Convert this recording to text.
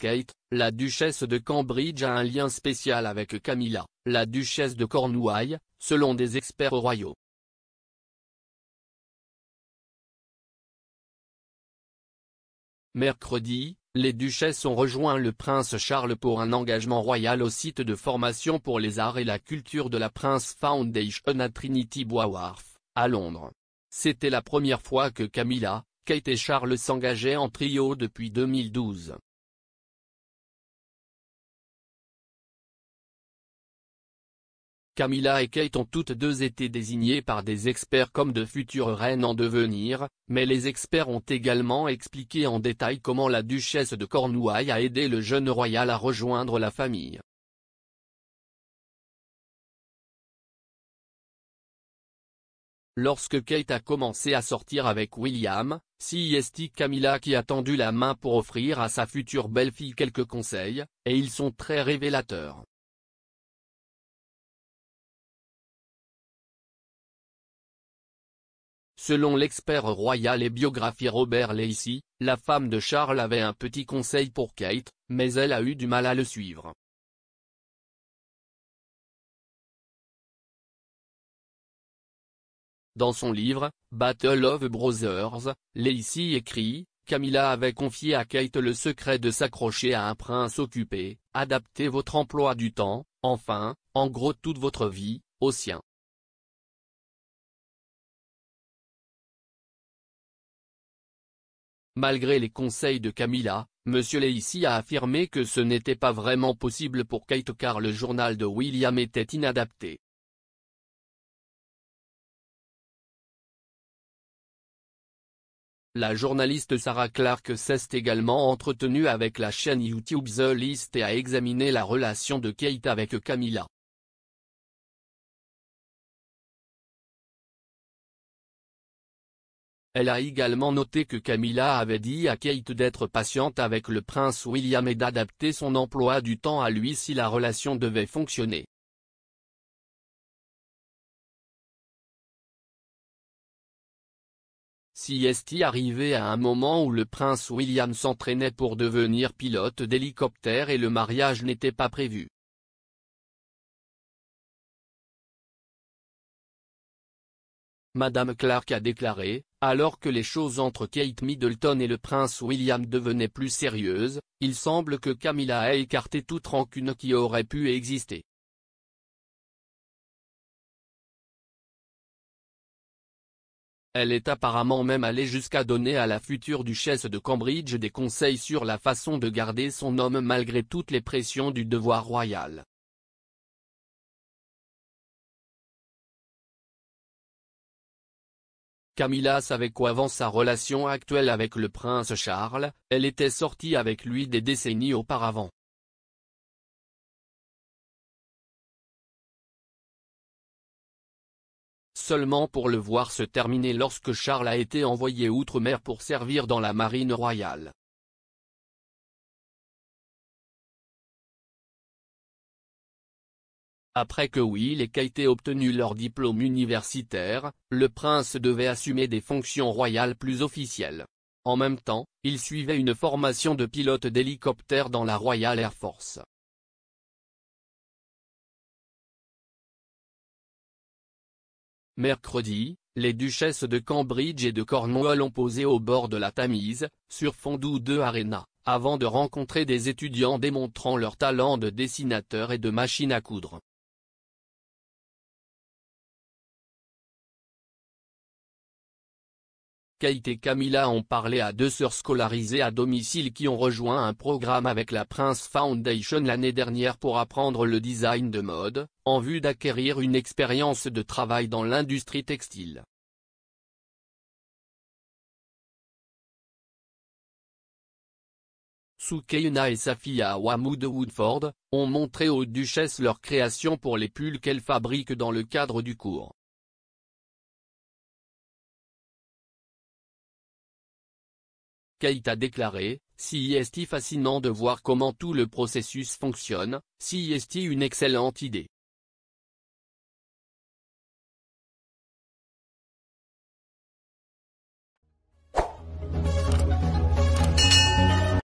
Kate, la duchesse de Cambridge a un lien spécial avec Camilla, la duchesse de Cornouailles, selon des experts royaux. Mercredi, les duchesses ont rejoint le prince Charles pour un engagement royal au site de formation pour les arts et la culture de la Prince Foundation à Trinity Bois à Londres. C'était la première fois que Camilla, Kate et Charles s'engageaient en trio depuis 2012. Camilla et Kate ont toutes deux été désignées par des experts comme de futures reines en devenir, mais les experts ont également expliqué en détail comment la duchesse de Cornouailles a aidé le jeune royal à rejoindre la famille. Lorsque Kate a commencé à sortir avec William, c'est Camilla qui a tendu la main pour offrir à sa future belle-fille quelques conseils, et ils sont très révélateurs. Selon l'expert royal et biographie Robert Lacey, la femme de Charles avait un petit conseil pour Kate, mais elle a eu du mal à le suivre. Dans son livre, Battle of Brothers, Lacey écrit, Camilla avait confié à Kate le secret de s'accrocher à un prince occupé, adaptez votre emploi du temps, enfin, en gros toute votre vie, au sien. Malgré les conseils de Camilla, M. Leissi a affirmé que ce n'était pas vraiment possible pour Kate car le journal de William était inadapté. La journaliste Sarah Clark s'est également entretenue avec la chaîne YouTube The List et a examiné la relation de Kate avec Camilla. Elle a également noté que Camilla avait dit à Kate d'être patiente avec le prince William et d'adapter son emploi du temps à lui si la relation devait fonctionner. Si est arrivé à un moment où le prince William s'entraînait pour devenir pilote d'hélicoptère et le mariage n'était pas prévu. Madame Clark a déclaré, alors que les choses entre Kate Middleton et le prince William devenaient plus sérieuses, il semble que Camilla a écarté toute rancune qui aurait pu exister. Elle est apparemment même allée jusqu'à donner à la future duchesse de Cambridge des conseils sur la façon de garder son homme malgré toutes les pressions du devoir royal. Camilla savait avant sa relation actuelle avec le prince Charles, elle était sortie avec lui des décennies auparavant. Seulement pour le voir se terminer lorsque Charles a été envoyé outre-mer pour servir dans la marine royale. Après que Will et Kate aient obtenu leur diplôme universitaire, le prince devait assumer des fonctions royales plus officielles. En même temps, il suivait une formation de pilote d'hélicoptère dans la Royal Air Force. Mercredi, les duchesses de Cambridge et de Cornwall ont posé au bord de la Tamise, sur Fondou 2 Arena, avant de rencontrer des étudiants démontrant leur talent de dessinateur et de machine à coudre. Kate et Camilla ont parlé à deux sœurs scolarisées à domicile qui ont rejoint un programme avec la Prince Foundation l'année dernière pour apprendre le design de mode, en vue d'acquérir une expérience de travail dans l'industrie textile. Sukeina et sa fille Woodford, ont montré aux duchesses leurs créations pour les pulls qu'elles fabriquent dans le cadre du cours. Kate a déclaré, si est fascinant de voir comment tout le processus fonctionne, si est une excellente idée.